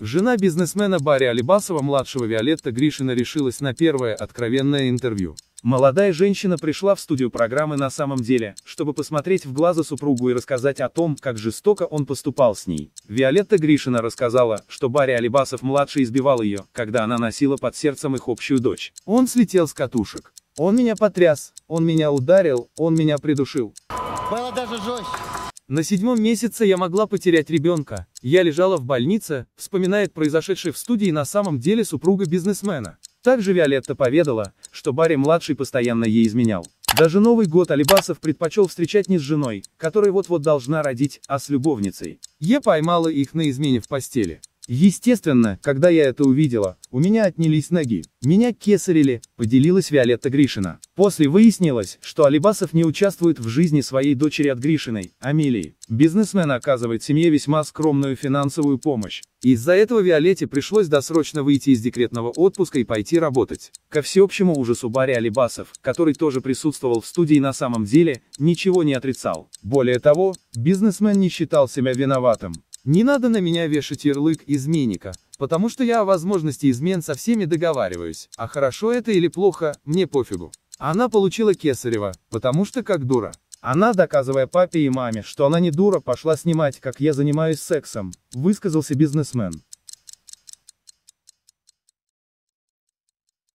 Жена бизнесмена Барри Алибасова-младшего Виолетта Гришина решилась на первое откровенное интервью. Молодая женщина пришла в студию программы «На самом деле», чтобы посмотреть в глаза супругу и рассказать о том, как жестоко он поступал с ней. Виолетта Гришина рассказала, что Барри Алибасов-младший избивал ее, когда она носила под сердцем их общую дочь. Он слетел с катушек. Он меня потряс, он меня ударил, он меня придушил. Было даже жестче. На седьмом месяце я могла потерять ребенка, я лежала в больнице, вспоминает произошедшее в студии на самом деле супруга бизнесмена. Также Виолетта поведала, что Барри-младший постоянно ей изменял. Даже Новый год Алибасов предпочел встречать не с женой, которая вот-вот должна родить, а с любовницей. Я поймала их на измене в постели. Естественно, когда я это увидела, у меня отнялись ноги. Меня кесарили, поделилась Виолетта Гришина. После выяснилось, что Алибасов не участвует в жизни своей дочери от Гришиной, Амелии. Бизнесмен оказывает семье весьма скромную финансовую помощь. Из-за этого Виолетте пришлось досрочно выйти из декретного отпуска и пойти работать. Ко всеобщему ужасу Барри Алибасов, который тоже присутствовал в студии на самом деле, ничего не отрицал. Более того, бизнесмен не считал себя виноватым. Не надо на меня вешать ярлык изменника, потому что я о возможности измен со всеми договариваюсь, а хорошо это или плохо, мне пофигу. Она получила Кесарева, потому что как дура. Она, доказывая папе и маме, что она не дура, пошла снимать, как я занимаюсь сексом, высказался бизнесмен.